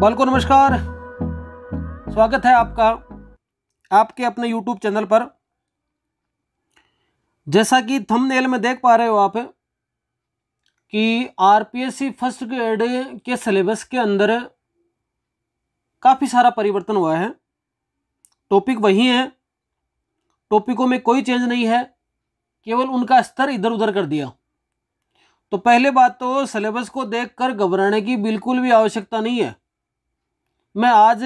बाल को नमस्कार स्वागत है आपका आपके अपने YouTube चैनल पर जैसा कि थंबनेल में देख पा रहे हो आप कि आर फर्स्ट ग्रेड के सिलेबस के अंदर काफ़ी सारा परिवर्तन हुआ है टॉपिक वही है टॉपिकों में कोई चेंज नहीं है केवल उनका स्तर इधर उधर कर दिया तो पहले बात तो सिलेबस को देखकर घबराने की बिल्कुल भी आवश्यकता नहीं है मैं आज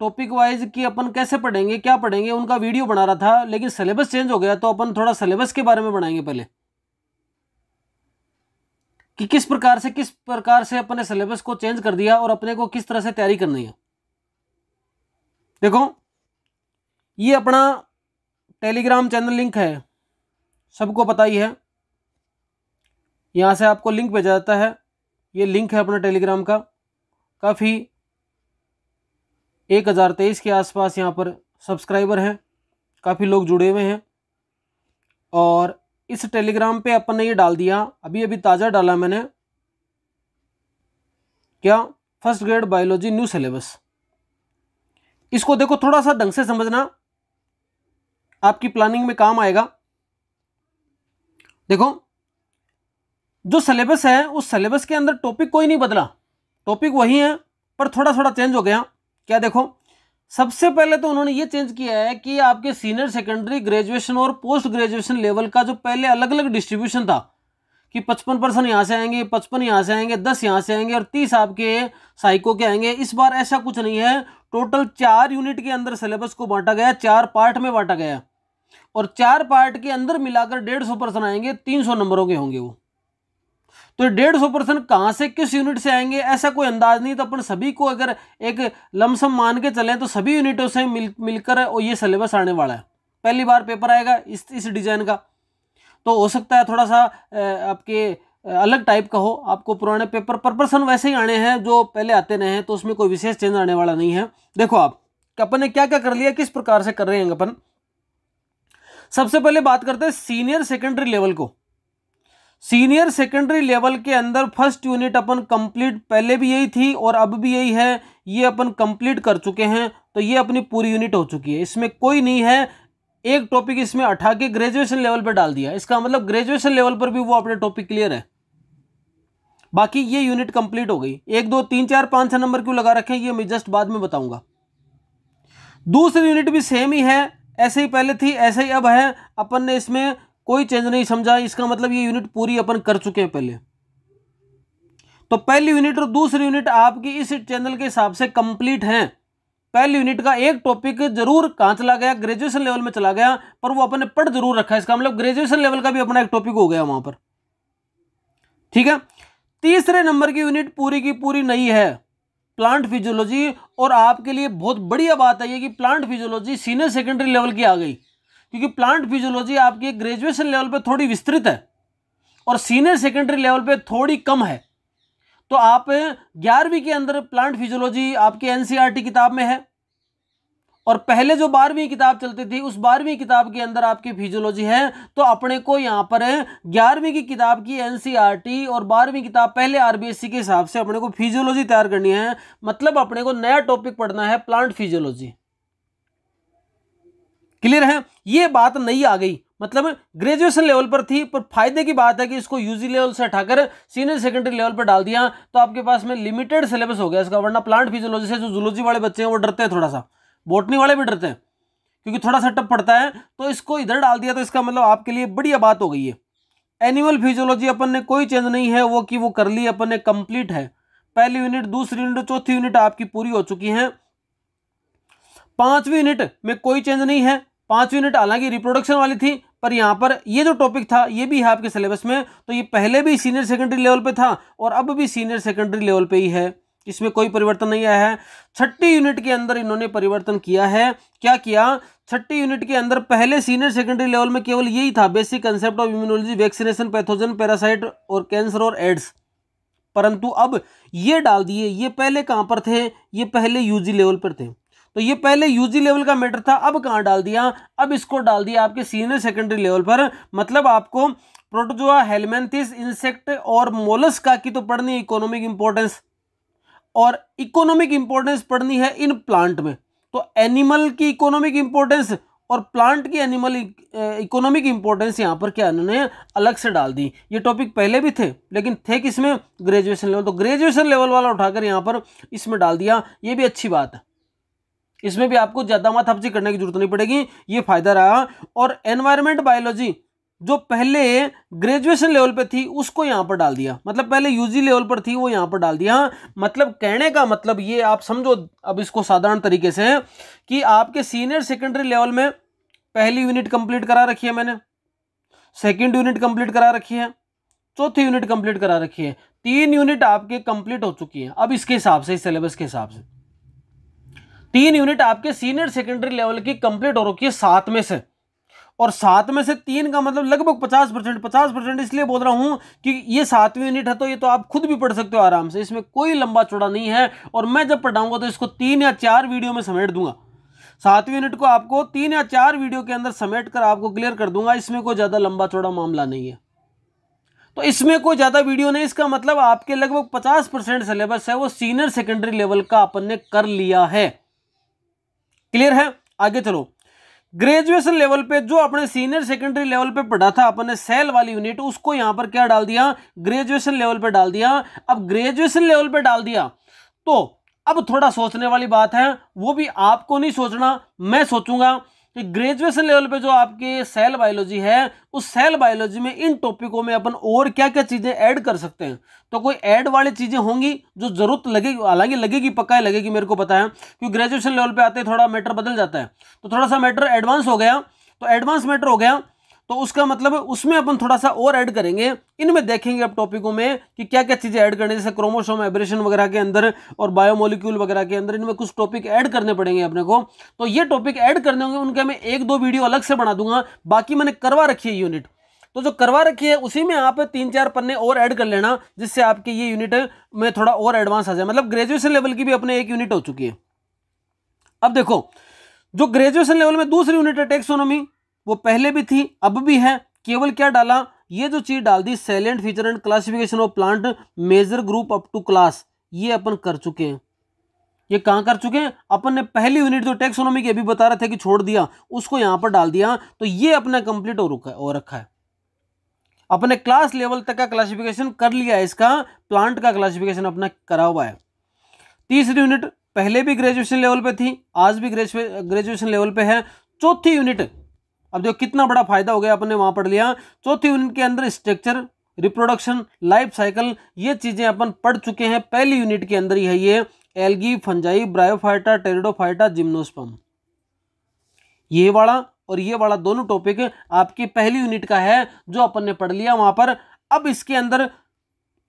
टॉपिक वाइज कि अपन कैसे पढ़ेंगे क्या पढ़ेंगे उनका वीडियो बना रहा था लेकिन सिलेबस चेंज हो गया तो अपन थोड़ा सिलेबस के बारे में बनाएंगे पहले कि किस प्रकार से किस प्रकार से अपने सिलेबस को चेंज कर दिया और अपने को किस तरह से तैयारी करनी है देखो ये अपना टेलीग्राम चैनल लिंक है सबको पता ही है यहाँ से आपको लिंक भेजा जाता है ये लिंक है अपना टेलीग्राम का काफ़ी एक हज़ार तेईस के आसपास यहाँ पर सब्सक्राइबर हैं काफ़ी लोग जुड़े हुए हैं और इस टेलीग्राम पे अपन ने ये डाल दिया अभी अभी ताज़ा डाला मैंने क्या first grade biology new syllabus इसको देखो थोड़ा सा ढंग से समझना आपकी प्लानिंग में काम आएगा देखो जो सिलेबस है उस सिलेबस के अंदर टॉपिक कोई नहीं बदला टॉपिक वही है पर थोड़ा थोड़ा चेंज हो गया क्या देखो सबसे पहले तो उन्होंने ये चेंज किया है कि आपके सीनियर सेकेंडरी ग्रेजुएशन और पोस्ट ग्रेजुएशन लेवल का जो पहले अलग अलग डिस्ट्रीब्यूशन था कि पचपन परसेंट यहाँ से आएंगे पचपन यहाँ से आएंगे दस यहाँ से आएंगे और तीस आपके साइको के आएंगे इस बार ऐसा कुछ नहीं है टोटल चार यूनिट के अंदर सिलेबस को बांटा गया चार पार्ट में बांटा गया और चार पार्ट के अंदर मिलाकर डेढ़ सौ आएंगे तीन सौ नंबरों के होंगे वो तो डेढ़ सौ परसेंट कहाँ से किस यूनिट से आएंगे ऐसा कोई अंदाज नहीं तो अपन सभी को अगर एक लमसम मान के चलें तो सभी यूनिटों से मिल मिलकर और ये सिलेबस आने वाला है पहली बार पेपर आएगा इस इस डिजाइन का तो हो सकता है थोड़ा सा आपके अलग टाइप का हो आपको पुराने पेपर पर पर्सन वैसे ही आने हैं जो पहले आते रहे हैं तो उसमें कोई विशेष चेंज आने वाला नहीं है देखो आप अपन ने क्या क्या कर लिया किस प्रकार से कर रहे हैं अपन सबसे पहले बात करते हैं सीनियर सेकेंडरी लेवल को सीनियर सेकेंडरी लेवल के अंदर फर्स्ट यूनिट अपन कंप्लीट पहले भी यही थी और अब भी यही है ये अपन कंप्लीट कर चुके हैं तो ये अपनी पूरी यूनिट हो चुकी है इसमें कोई नहीं है एक टॉपिक इसमें उठा के ग्रेजुएशन लेवल पर डाल दिया इसका मतलब ग्रेजुएशन लेवल पर भी वो अपने टॉपिक क्लियर है बाकी ये यूनिट कंप्लीट हो गई एक दो तीन चार पाँच छः नंबर क्यों लगा रखे ये मैं जस्ट बाद में बताऊंगा दूसरी यूनिट भी सेम ही है ऐसे ही पहले थी ऐसे ही अब है अपन ने इसमें कोई चेंज नहीं समझा इसका मतलब ये यूनिट पूरी अपन कर चुके हैं पहले तो पहली यूनिट और दूसरी यूनिट आपकी इस चैनल के हिसाब से कंप्लीट हैं पहली यूनिट का एक टॉपिक जरूर कहाँ चला गया ग्रेजुएशन लेवल में चला गया पर वो अपन ने पढ़ जरूर रखा है इसका मतलब ग्रेजुएशन लेवल का भी अपना एक टॉपिक हो गया वहां पर ठीक है तीसरे नंबर की यूनिट पूरी की पूरी नहीं है प्लांट फिजियोलॉजी और आपके लिए बहुत बढ़िया बात है ये कि plant physiology senior secondary level की आ गई क्योंकि प्लांट फिजियोलॉजी आपकी ग्रेजुएशन लेवल पर थोड़ी विस्तृत है और सीनियर सेकेंडरी लेवल पर थोड़ी कम है तो आप ग्यारहवीं के अंदर प्लांट फिजियोलॉजी आपके एनसीईआरटी e किताब में है और पहले जो बारहवीं किताब चलती थी उस बारहवीं किताब के अंदर आपकी फिजियोलॉजी है तो अपने को यहाँ पर ग्यारहवीं की किताब की एनसीईआरटी e और बारहवीं किताब पहले आरबीएससी के हिसाब से अपने को फिजियोलॉजी तैयार करनी है मतलब अपने को नया टॉपिक पढ़ना है प्लांट फिजियोलॉजी क्लियर है ये बात नहीं आ गई मतलब ग्रेजुएशन लेवल पर थी पर फायदे की बात है कि इसको यूजी लेवल से हटाकर सीनियर सेकेंडरी लेवल पर डाल दिया तो आपके पास में लिमिटेड सिलेबस हो गया इसका वरना प्लांट फिजियोलॉजी से जो जूलॉजी वाले बच्चे हैं वो डरते हैं थोड़ा सा बोटनी वाले भी डरते हैं क्योंकि थोड़ा सा टप पड़ता है तो इसको इधर डाल दिया तो इसका मतलब आपके लिए बढ़िया बात हो गई है एनिमल फिजियोलॉजी अपन ने कोई चेंज नहीं है वो कि वो कर ली अपन ने कंप्लीट है पहली यूनिट दूसरी यूनिट चौथी यूनिट आपकी पूरी हो चुकी है पांचवी यूनिट में कोई चेंज नहीं है पाँच यूनिट हालांकि रिप्रोडक्शन वाली थी पर यहाँ पर ये जो टॉपिक था ये भी है आपके सिलेबस में तो ये पहले भी सीनियर सेकेंडरी लेवल पे था और अब भी सीनियर सेकेंडरी लेवल पे ही है इसमें कोई परिवर्तन नहीं आया है छठी यूनिट के अंदर इन्होंने परिवर्तन किया है क्या किया छठी यूनिट के अंदर पहले सीनियर सेकेंडरी लेवल में केवल यही था basic concept of immunology vaccination pathogen parasite और कैंसर और एड्स परंतु अब ये डाल दिए ये पहले कहाँ पर थे ये पहले यूजी लेवल पर थे तो ये पहले यूजी लेवल का मैटर था अब कहाँ डाल दिया अब इसको डाल दिया आपके सीनियर सेकेंडरी लेवल पर मतलब आपको प्रोटोजोआ हेलमेंथिस इंसेक्ट और का की तो पढ़नी है इकोनॉमिक इंपॉर्टेंस और इकोनॉमिक इंपॉर्टेंस पढ़नी है इन प्लांट में तो एनिमल की इकोनॉमिक इंपॉर्टेंस और प्लांट की एनिमल इकोनॉमिक इंपॉर्टेंस यहाँ पर क्या उन्होंने अलग से डाल दी ये टॉपिक पहले भी थे लेकिन थे किसमें ग्रेजुएशन लेवल तो ग्रेजुएशन लेवल वाला उठाकर यहाँ पर इसमें डाल दिया ये भी अच्छी बात है इसमें भी आपको ज़्यादा मत हफ्जी करने की जरूरत नहीं पड़ेगी ये फायदा रहा और एनवायरमेंट बायोलॉजी जो पहले ग्रेजुएशन लेवल पे थी उसको यहाँ पर डाल दिया मतलब पहले यूजी लेवल पर थी वो यहाँ पर डाल दिया मतलब कहने का मतलब ये आप समझो अब इसको साधारण तरीके से कि आपके सीनियर सेकेंडरी लेवल में पहली यूनिट कंप्लीट करा रखी है मैंने सेकेंड यूनिट कंप्लीट करा रखी है चौथी यूनिट कंप्लीट करा रखी है तीन यूनिट आपके कंप्लीट हो चुकी है अब इसके हिसाब से इस सिलेबस के हिसाब से तीन यूनिट आपके सीनियर सेकेंडरी लेवल की कंप्लीट हो रखी है सात में से और सात में से तीन का मतलब लगभग पचास परसेंट पचास परसेंट इसलिए बोल रहा हूं कि ये सातवीं यूनिट है तो ये तो आप खुद भी पढ़ सकते हो आराम से इसमें कोई लंबा चौड़ा नहीं है और मैं जब पढ़ाऊंगा तो इसको तीन या चार वीडियो में समेट दूंगा सातवीं यूनिट को आपको तीन या चार वीडियो के अंदर समेट कर आपको क्लियर कर दूंगा इसमें कोई ज़्यादा लंबा चौड़ा मामला नहीं है तो इसमें कोई ज़्यादा वीडियो नहीं इसका मतलब आपके लगभग पचास परसेंट सिलेबस है वो सीनियर सेकेंडरी लेवल का अपन ने कर लिया है क्लियर है आगे चलो ग्रेजुएशन लेवल पे जो अपने सीनियर सेकेंडरी लेवल पे पढ़ा था अपन ने सेल वाली यूनिट उसको यहां पर क्या डाल दिया ग्रेजुएशन लेवल पे डाल दिया अब ग्रेजुएशन लेवल पे डाल दिया तो अब थोड़ा सोचने वाली बात है वो भी आपको नहीं सोचना मैं सोचूंगा तो ग्रेजुएशन लेवल पे जो आपके सेल बायोलॉजी है उस सेल बायोलॉजी में इन टॉपिकों में अपन और क्या क्या चीज़ें ऐड कर सकते हैं तो कोई ऐड वाली चीज़ें होंगी जो ज़रूरत लगेगी हालांकि लगेगी पक्का ही लगेगी मेरे को पता है क्योंकि ग्रेजुएशन लेवल पर आते ही थोड़ा मैटर बदल जाता है तो थोड़ा सा मैटर एडवांस हो गया तो एडवांस मैटर हो गया तो उसका मतलब उसमें अपन थोड़ा सा और ऐड करेंगे इनमें देखेंगे अब टॉपिकों में कि क्या क्या चीज़ें ऐड करनी जैसे क्रोमोसोम एब्रेशन वगैरह के अंदर और बायोमोलिक्यूल वगैरह के अंदर इनमें कुछ टॉपिक ऐड करने पड़ेंगे अपने को तो ये टॉपिक ऐड करने होंगे उनके मैं एक दो वीडियो अलग से बना दूंगा बाकी मैंने करवा रखी है यूनिट तो जो करवा रखी है उसी में आप तीन चार पन्ने और ऐड कर लेना जिससे आपके ये यूनिट में थोड़ा और एडवांस आ जाए मतलब ग्रेजुएशन लेवल की भी अपने एक यूनिट हो चुकी है अब देखो जो ग्रेजुएशन लेवल में दूसरी यूनिट है टेक्सोनॉमी वो पहले भी थी अब भी है केवल क्या डाला ये जो चीज़ डाल दी salient feature and classification of plant major group up to class ये अपन कर चुके हैं ये कहां कर चुके हैं अपन ने पहली यूनिट जो टेक्सोनोमी के अभी बता रहे थे कि छोड़ दिया उसको यहां पर डाल दिया तो ये अपने कंप्लीट हो रखा है और रखा है अपने क्लास लेवल तक का क्लासिफिकेशन कर लिया है इसका प्लांट का क्लासिफिकेशन अपना करा हुआ है तीसरी यूनिट पहले भी ग्रेजुएशन लेवल पे थी आज भी ग्रेजुएशन लेवल पे है चौथी यूनिट अब जो कितना बड़ा फायदा हो गया अपन ने पढ़ लिया चौथी यूनिट के अंदर स्ट्रक्चर रिप्रोडक्शन लाइफ साइकिल ये चीज़ें अपन पढ़ चुके हैं पहली यूनिट के अंदर ही है ये algae fungi bryophyta pteridophyta gymnosperm ये वाला और ये वाला दोनों टॉपिक आपकी पहली यूनिट का है जो अपन ने पढ़ लिया वहां पर अब इसके अंदर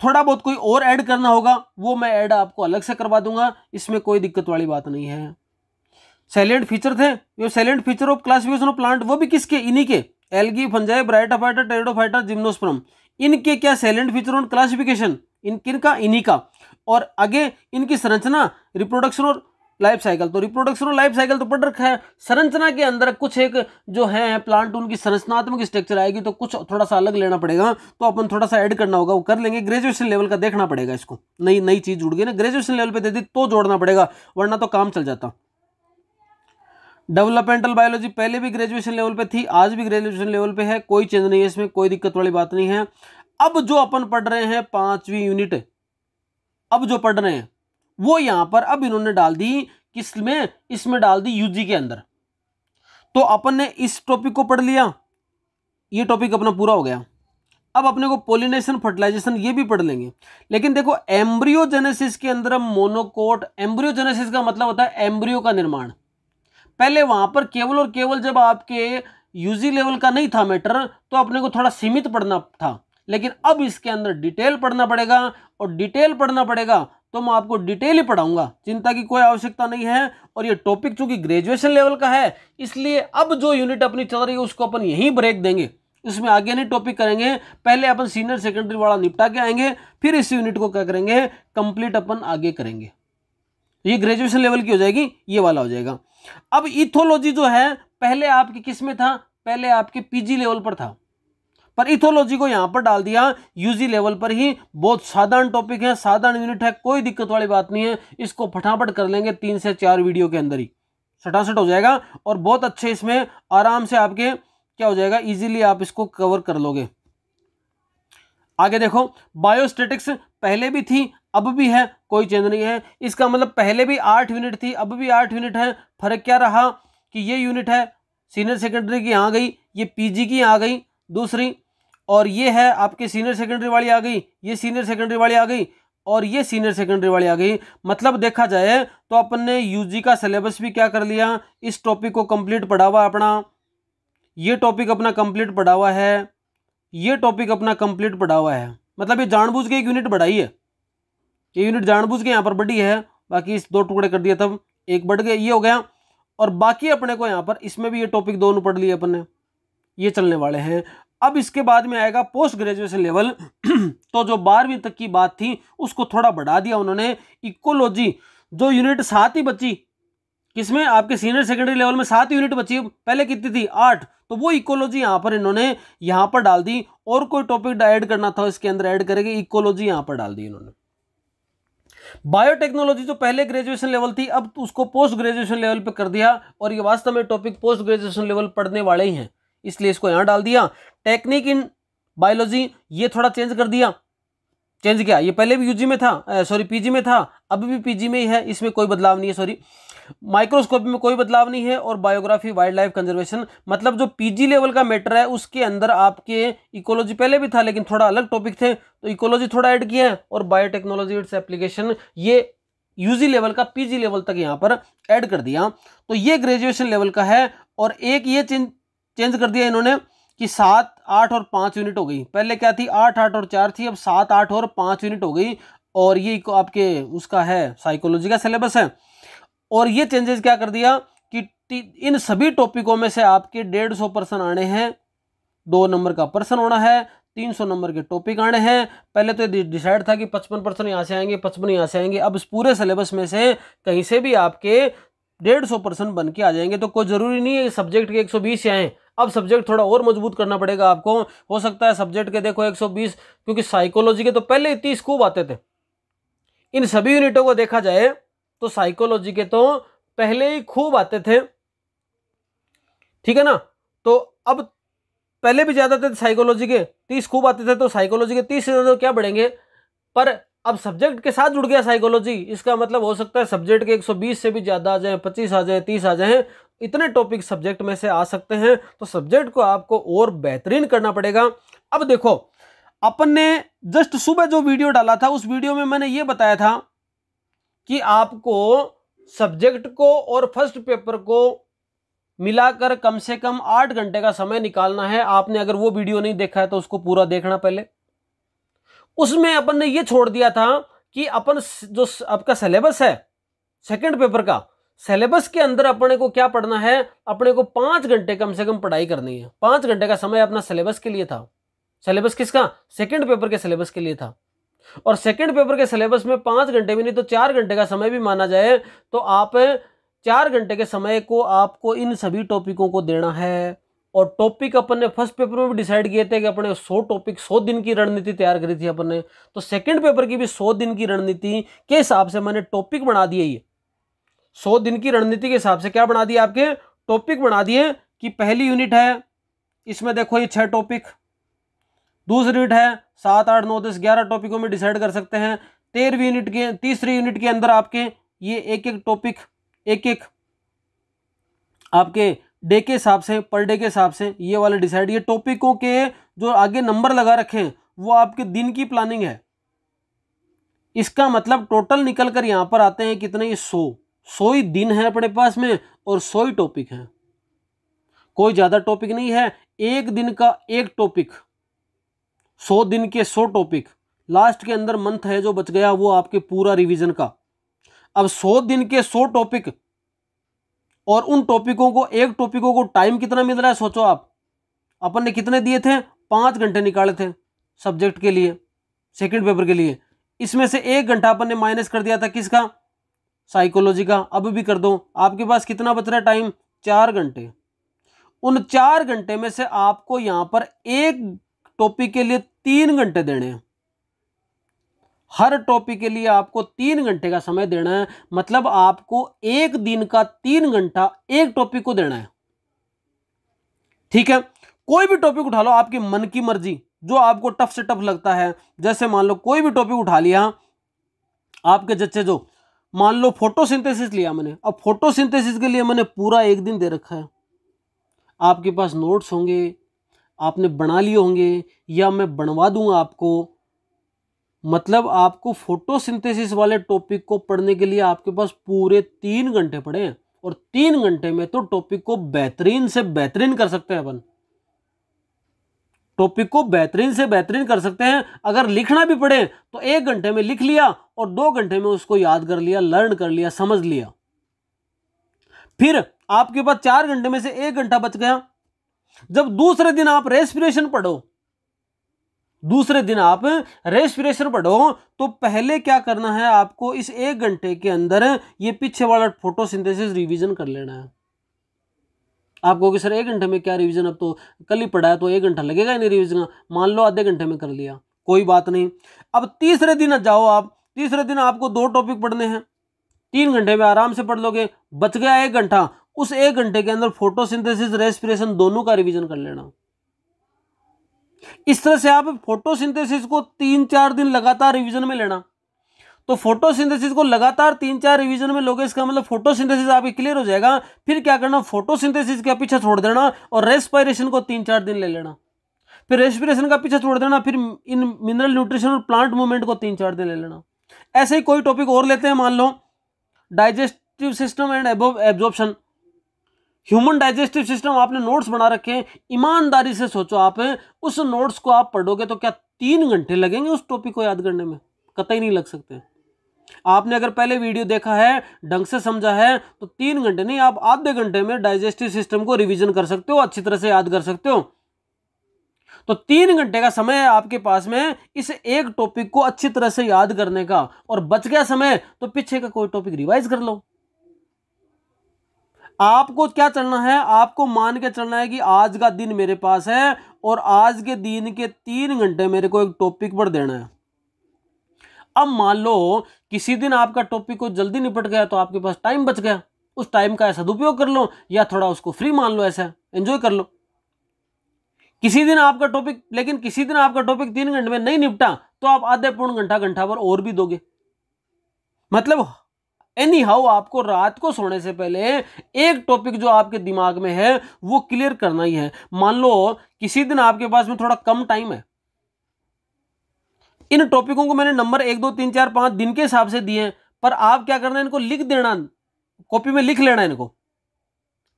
थोड़ा बहुत कोई और ऐड करना होगा वो मैं ऐड आपको अलग से करवा दूंगा इसमें कोई दिक्कत वाली बात नहीं है साइलेंट फीचर थे जो salient feature of classification of plant वो भी किसके इन्हीं के एलगी फंजाई ब्राइटाफाइटर टेरिडोफाइटर जिम्नोस्प्रम इनके क्या साइलेंट फीचर ऑन क्लासिफिकेशन इन किन का इन्हीं का और आगे इनकी संरचना रिप्रोडक्शन और लाइफ साइकिल तो रिप्रोडक्शन और लाइफ साइकिल तो पढ़ रखा है संरचना के अंदर कुछ एक जो है प्लांट उनकी संरचनात्मक स्ट्रक्चर आएगी तो कुछ थोड़ा सा अलग लेना पड़ेगा तो अपन थोड़ा सा ऐड करना होगा वो कर लेंगे ग्रेजुएशन लेवल का देखना पड़ेगा इसको नई नई चीज़ जुड़ गई ना ग्रेजुएशन लेवल पर दे दी तो जोड़ना पड़ेगा वरना तो काम चल जाता डेवलपमेंटल बायोलॉजी पहले भी ग्रेजुएशन लेवल पे थी आज भी ग्रेजुएशन लेवल पे है कोई चेंज नहीं है इसमें कोई दिक्कत वाली बात नहीं है अब जो अपन पढ़ रहे हैं पांचवी यूनिट अब जो पढ़ रहे हैं वो यहां पर अब इन्होंने डाल दी किस में इसमें डाल दी यूजी के अंदर तो अपन ने इस टॉपिक को पढ़ लिया ये टॉपिक अपना पूरा हो गया अब अपने को पोलिनेशन फर्टिलाइजेशन ये भी पढ़ लेंगे लेकिन देखो एम्ब्रियोजेनेसिस के अंदर मोनोकोट एम्ब्रियोजेनेसिस का मतलब होता है एम्ब्रियो का निर्माण पहले वहां पर केवल और केवल जब आपके यूजी लेवल का नहीं था मैटर तो अपने को थोड़ा सीमित पढ़ना था लेकिन अब इसके अंदर डिटेल पढ़ना पड़ेगा और डिटेल पढ़ना पड़ेगा तो मैं आपको डिटेल ही पढ़ाऊंगा चिंता की कोई आवश्यकता नहीं है और ये टॉपिक चूंकि ग्रेजुएशन लेवल का है इसलिए अब जो यूनिट अपनी चल रही है उसको अपन यहीं ब्रेक देंगे इसमें आगे नहीं टॉपिक करेंगे पहले अपन सीनियर सेकेंडरी वाला निपटा के आएंगे फिर इस यूनिट को क्या करेंगे कंप्लीट अपन आगे करेंगे ये ग्रेजुएशन लेवल की हो जाएगी ये वाला हो जाएगा अब इथोलॉजी जो है पहले आपके किस में था पहले आपके पीजी लेवल पर था पर इथोलॉजी को यहां पर डाल दिया यूजी लेवल पर ही बहुत साधारण टॉपिक है साधारण यूनिट है कोई दिक्कत वाली बात नहीं है इसको फटाफट कर लेंगे तीन से चार वीडियो के अंदर ही सटासट हो जाएगा और बहुत अच्छे इसमें आराम से आपके क्या हो जाएगा इजीली आप इसको कवर कर लोगे आगे देखो बायोस्टेटिक्स पहले भी थी अब भी है कोई चेंज नहीं है इसका मतलब पहले भी आठ यूनिट थी अब भी आठ यूनिट है फर्क क्या रहा कि ये यूनिट है सीनियर सेकेंडरी की आ गई ये पीजी की आ गई दूसरी और ये है आपके सीनियर सेकेंडरी वाली आ गई ये सीनियर सेकेंडरी वाली आ गई और ये सीनियर सेकेंडरी वाली आ गई मतलब देखा जाए तो अपन ने यूजी का सिलेबस भी क्या कर लिया इस टॉपिक को कंप्लीट पढ़ा हुआ अपना ये टॉपिक अपना कंप्लीट पढ़ा हुआ है ये टॉपिक अपना कंप्लीट पढ़ा हुआ है मतलब ये जानबूझ के एक यूनिट बढ़ाई है ये यूनिट जानबूझ के यहाँ पर बढ़ी है बाकी इस दो टुकड़े कर दिए तब एक बढ़ गया ये हो गया और बाकी अपने को यहाँ पर इसमें भी ये टॉपिक दोनों पढ़ लिए अपन ने ये चलने वाले हैं अब इसके बाद में आएगा पोस्ट ग्रेजुएशन लेवल तो जो बारहवीं तक की बात थी उसको थोड़ा बढ़ा दिया उन्होंने इकोलॉजी जो यूनिट सात ही बची किसमें आपके सीनियर सेकेंडरी लेवल में सात यूनिट बची पहले कितनी थी आठ तो वो इकोलॉजी यहाँ पर इन्होंने यहाँ पर डाल दी और कोई टॉपिक ऐड करना था इसके अंदर ऐड करेगी इकोलॉजी यहाँ पर डाल दी इन्होंने बायोटेक्नोलॉजी जो पहले ग्रेजुएशन लेवल थी अब उसको पोस्ट ग्रेजुएशन लेवल पे कर दिया और ये वास्तव में टॉपिक पोस्ट ग्रेजुएशन लेवल पढ़ने वाले ही हैं इसलिए इसको यहाँ डाल दिया टेक्निक इन बायोलॉजी ये थोड़ा चेंज कर दिया चेंज किया ये पहले भी यूजी में था सॉरी पीजी में था अब भी पीजी में ही है इसमें कोई बदलाव नहीं है सॉरी माइक्रोस्कोपी में कोई बदलाव नहीं है और बायोग्राफी वाइल्ड लाइफ कंजर्वेशन मतलब जो पीजी लेवल का मैटर है उसके अंदर आपके इकोलॉजी पहले भी था लेकिन थोड़ा अलग टॉपिक थे तो इकोलॉजी थोड़ा ऐड किया है और बायोटेक्नोलॉजी इट्स एप्लीकेशन ये यूजी लेवल का पीजी लेवल तक यहाँ पर ऐड कर दिया तो ये ग्रेजुएशन लेवल का है और एक ये चेंज चेंज कर दिया इन्होंने कि सात आठ और पाँच यूनिट हो गई पहले क्या थी आठ आठ और चार थी अब सात आठ और पाँच यूनिट हो गई और ये आपके उसका है साइकोलॉजी का सिलेबस है और ये चेंजेस क्या कर दिया कि इन सभी टॉपिकों में से आपके डेढ़ सौ पर्सन आने हैं दो नंबर का पर्सन होना है तीन सौ नंबर के टॉपिक आने हैं पहले तो डिसाइड था कि पचपन पर्सन यहाँ से आएंगे पचपन यहाँ से आएंगे अब इस पूरे सिलेबस में से कहीं से भी आपके डेढ़ सौ पर्सन बन के आ जाएंगे तो कोई ज़रूरी नहीं है सब्जेक्ट के एक सौ बीस आएँ अब सब्जेक्ट थोड़ा और मजबूत करना पड़ेगा आपको हो सकता है सब्जेक्ट के देखो एक सौ बीस क्योंकि साइकोलॉजी के तो पहले तीस खूब आते थे इन सभी यूनिटों को देखा जाए तो साइकोलॉजी के तो पहले ही खूब आते थे ठीक है ना तो अब पहले भी ज़्यादा थे साइकोलॉजी के तीस खूब आते थे तो साइकोलॉजी के तीस से ज़्यादा तो क्या बढ़ेंगे पर अब सब्जेक्ट के साथ जुड़ गया साइकोलॉजी इसका मतलब हो सकता है सब्जेक्ट के 120 से भी ज़्यादा आ जाए 25 आ जाए 30 आ जाए इतने टॉपिक सब्जेक्ट में से आ सकते हैं तो सब्जेक्ट को आपको और बेहतरीन करना पड़ेगा अब देखो अपन ने जस्ट सुबह जो वीडियो डाला था उस वीडियो में मैंने ये बताया था कि आपको सब्जेक्ट को और फर्स्ट पेपर को मिलाकर कम से कम आठ घंटे का समय निकालना है आपने अगर वो वीडियो नहीं देखा है तो उसको पूरा देखना पहले उसमें अपन ने ये छोड़ दिया था कि अपन जो आपका सिलेबस है सेकंड पेपर का सिलेबस के अंदर अपने को क्या पढ़ना है अपने को पांच घंटे कम से कम पढ़ाई करनी है पांच घंटे का समय अपना सिलेबस के लिए था सिलेबस किसका सेकंड पेपर के सिलेबस के लिए था और सेकंड पेपर के सिलेबस में पाँच घंटे भी नहीं तो चार घंटे का समय भी माना जाए तो आप चार घंटे के समय को आपको इन सभी टॉपिकों को देना है और टॉपिक अपन ने फर्स्ट पेपर में भी डिसाइड किए थे कि अपने 100 टॉपिक 100 दिन की रणनीति तैयार करी थी अपन ने तो सेकंड पेपर की भी 100 दिन की रणनीति के हिसाब से मैंने टॉपिक बना दिए ये 100 दिन की रणनीति के हिसाब से क्या बना दिया आपके टॉपिक बना दिए कि पहली यूनिट है इसमें देखो ये छः टॉपिक दूसरी यूनिट है सात आठ नौ दस ग्यारह टॉपिकों में डिसाइड कर सकते हैं तेरहवीं यूनिट के तीसरी यूनिट के अंदर आपके ये एक एक टॉपिक एक एक आपके डे के हिसाब से पर डे के हिसाब से ये वाले डिसाइड ये टॉपिकों के जो आगे नंबर लगा रखे हैं वो आपके दिन की प्लानिंग है इसका मतलब टोटल निकल कर यहाँ पर आते हैं कितने ही सौ सौ ही दिन है अपने पास में और सौ ही टॉपिक हैं कोई ज़्यादा टॉपिक नहीं है एक दिन का एक टॉपिक सौ दिन के सौ टॉपिक लास्ट के अंदर मंथ है जो बच गया वो आपके पूरा रिवीजन का अब सौ दिन के सौ टॉपिक और उन टॉपिकों को एक टॉपिकों को टाइम कितना मिल रहा है सोचो आप अपन ने कितने दिए थे पाँच घंटे निकाले थे सब्जेक्ट के लिए सेकंड पेपर के लिए इसमें से एक घंटा अपन ने माइनस कर दिया था किसका साइकोलॉजी का अब भी कर दो आपके पास कितना बच रहा है टाइम चार घंटे उन चार घंटे में से आपको यहां पर एक टॉपिक के लिए तीन घंटे देने हैं हर टॉपिक के लिए आपको तीन घंटे का समय देना है मतलब आपको एक दिन का तीन घंटा एक टॉपिक को देना है ठीक है कोई भी टॉपिक उठा लो आपके मन की मर्जी जो आपको टफ से टफ लगता है जैसे मान लो कोई भी टॉपिक उठा लिया आपके जच्चे जो मान लो फोटोसिंथेसिस लिया मैंने अब फोटोसिंथेसिस के लिए मैंने पूरा एक दिन दे रखा है आपके पास नोट्स होंगे आपने बना लिए होंगे या मैं बनवा दूंगा आपको मतलब आपको फोटोसिंथेसिस वाले टॉपिक को पढ़ने के लिए आपके पास पूरे तीन घंटे पड़े हैं और तीन घंटे में तो टॉपिक को बेहतरीन से बेहतरीन कर सकते हैं अपन टॉपिक को बेहतरीन से बेहतरीन कर सकते हैं अगर लिखना भी पड़े तो एक घंटे में लिख लिया और दो घंटे में उसको याद कर लिया लर्न कर लिया समझ लिया फिर आपके पास चार घंटे में से एक घंटा बच गया जब दूसरे दिन आप रेस्पिरेशन पढ़ो दूसरे दिन आप रेस्पिरेशन पढ़ो तो पहले क्या करना है आपको इस एक घंटे के अंदर ये पीछे वाला फोटोसिंथेसिस रिवीजन कर लेना है आपको कि सर एक घंटे में क्या रिवीजन अब तो कल ही पढ़ा है तो एक घंटा लगेगा नहीं रिवीजन मान लो आधे घंटे में कर लिया कोई बात नहीं अब तीसरे दिन जाओ आप तीसरे दिन आपको दो टॉपिक पढ़ने हैं तीन घंटे में आराम से पढ़ लोगे बच गया एक घंटा उस एक घंटे के अंदर फोटोसिंथेसिस रेस्पिरेशन दोनों का रिवीजन कर लेना इस तरह से आप फोटोसिंथेसिस को तीन चार दिन लगातार रिवीजन में लेना तो फोटोसिंथेसिस को लगातार तीन चार रिवीजन में लोगे इसका मतलब फोटोसिंथेसिस आपके क्लियर हो जाएगा फिर क्या करना फोटोसिंथेसिस का पीछे छोड़ देना और रेस्पिरेशन को तीन चार दिन ले लेना फिर रेस्पिरेशन का पीछे छोड़ देना फिर इन मिनरल न्यूट्रिशन और प्लांट मूवमेंट को तीन चार दिन ले लेना ऐसे ही कोई टॉपिक और लेते हैं मान लो digestive system and absorption human digestive system आपने नोट्स बना रखे हैं ईमानदारी से सोचो आप उस नोट्स को आप पढ़ोगे तो क्या तीन घंटे लगेंगे उस टॉपिक को याद करने में कतई नहीं लग सकते आपने अगर पहले वीडियो देखा है ढंग से समझा है तो तीन घंटे नहीं आप आधे घंटे में डाइजेस्टिव सिस्टम को रिविजन कर सकते हो अच्छी तरह से याद कर सकते हो तो तीन घंटे का समय है आपके पास में इस एक टॉपिक को अच्छी तरह से याद करने का और बच गया समय तो पीछे का कोई टॉपिक रिवाइज कर लो आपको क्या चलना है आपको मान के चलना है कि आज का दिन मेरे पास है और आज के दिन के तीन घंटे मेरे को एक टॉपिक पर देना है अब मान लो किसी दिन आपका टॉपिक को जल्दी निपट गया तो आपके पास टाइम बच गया उस टाइम का ऐसा दुरुपयोग कर लो या थोड़ा उसको फ्री मान लो ऐसा एंजॉय कर लो किसी दिन आपका टॉपिक लेकिन किसी दिन आपका टॉपिक तीन घंटे में नहीं निपटा तो आप आधे पूर्ण घंटा घंटा पर और भी दोगे मतलब एनी हाउ आपको रात को सोने से पहले एक टॉपिक जो आपके दिमाग में है वो क्लियर करना ही है मान लो किसी दिन आपके पास में थोड़ा कम टाइम है इन टॉपिकों को मैंने नंबर एक दो तीन चार पांच दिन के हिसाब से दिए पर आप क्या करना है इनको लिख देना कॉपी में लिख लेना इनको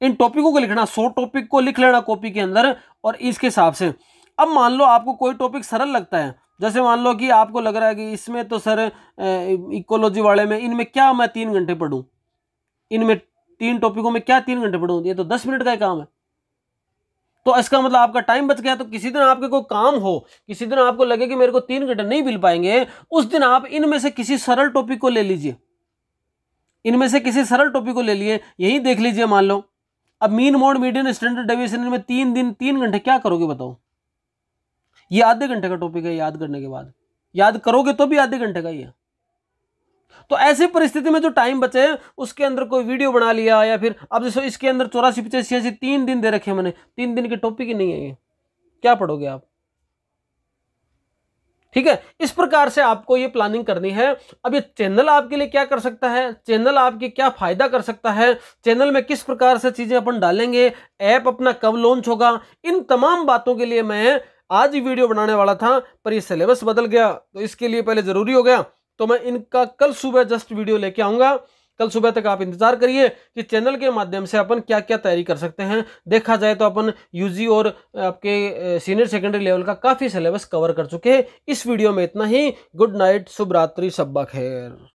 इन टॉपिकों को लिखना सौ टॉपिक को लिख लेना कॉपी के अंदर और इसके हिसाब से अब मान लो आपको कोई टॉपिक सरल लगता है जैसे मान लो कि आपको लग रहा है कि इसमें तो सर इकोलॉजी वाले में इनमें क्या मैं तीन घंटे पढ़ूँ इनमें तीन टॉपिकों में क्या तीन घंटे पढ़ूँ ये तो दस मिनट का ही काम है तो इसका मतलब आपका टाइम बच गया तो किसी दिन आपके कोई काम हो किसी दिन आपको लगे कि मेरे को तीन घंटे नहीं मिल पाएंगे उस दिन आप इनमें से किसी सरल टॉपिक को ले लीजिए इनमें से किसी सरल टॉपिक को ले लिए यही देख लीजिए मान लो अब mean mode median standard deviation में तीन दिन तीन घंटे क्या करोगे बताओ ये आधे घंटे का टॉपिक है याद करने के बाद याद करोगे तो भी आधे घंटे का ही है तो ऐसी परिस्थिति में जो टाइम बचे उसके अंदर कोई वीडियो बना लिया या फिर अब जैसे इसके अंदर चौरासी पचासी छियासी तीन दिन दे रखे मैंने तीन दिन के टॉपिक ही नहीं है ये क्या पढ़ोगे आप ठीक है इस प्रकार से आपको ये प्लानिंग करनी है अब ये चैनल आपके लिए क्या कर सकता है चैनल आपके क्या फायदा कर सकता है चैनल में किस प्रकार से चीजें अपन डालेंगे ऐप अपना कब लॉन्च होगा इन तमाम बातों के लिए मैं आज ही वीडियो बनाने वाला था पर ये सिलेबस बदल गया तो इसके लिए पहले ज़रूरी हो गया तो मैं इनका कल सुबह जस्ट वीडियो लेके आऊँगा कल सुबह तक आप इंतजार करिए कि चैनल के माध्यम से अपन क्या क्या तैयारी कर सकते हैं देखा जाए तो अपन यूजी और आपके सीनियर सेकेंडरी लेवल का काफ़ी सिलेबस कवर कर चुके हैं इस वीडियो में इतना ही गुड नाइट शुभ रात्रि शब्बा खैर